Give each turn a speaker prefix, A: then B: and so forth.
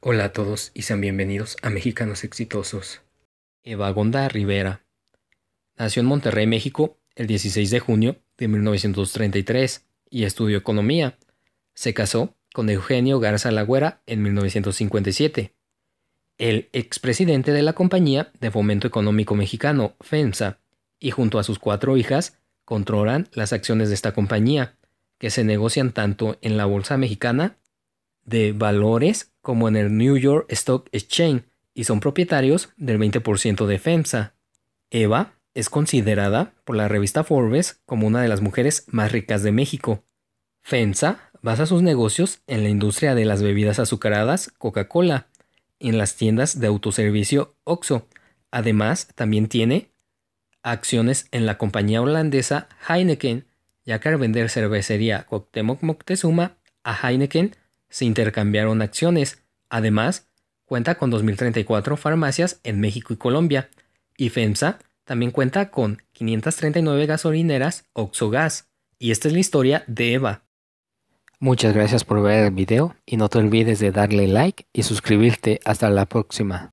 A: Hola a todos y sean bienvenidos a Mexicanos Exitosos. Eva Gonda Rivera. Nació en Monterrey, México, el 16 de junio de 1933 y estudió economía. Se casó con Eugenio Garza Lagüera en 1957. El expresidente de la compañía de fomento económico mexicano, FEMSA, y junto a sus cuatro hijas, controlan las acciones de esta compañía, que se negocian tanto en la bolsa mexicana de valores como en el New York Stock Exchange y son propietarios del 20% de FEMSA. Eva es considerada por la revista Forbes como una de las mujeres más ricas de México. FEMSA basa sus negocios en la industria de las bebidas azucaradas Coca-Cola y en las tiendas de autoservicio OXO. Además, también tiene acciones en la compañía holandesa Heineken, ya que al vender cervecería Coctemoc Moctezuma a Heineken se intercambiaron acciones. Además, cuenta con 2.034 farmacias en México y Colombia. Y FEMSA también cuenta con 539 gasolineras Oxogas. Y esta es la historia de Eva. Muchas gracias por ver el video y no te olvides de darle like y suscribirte. Hasta la próxima.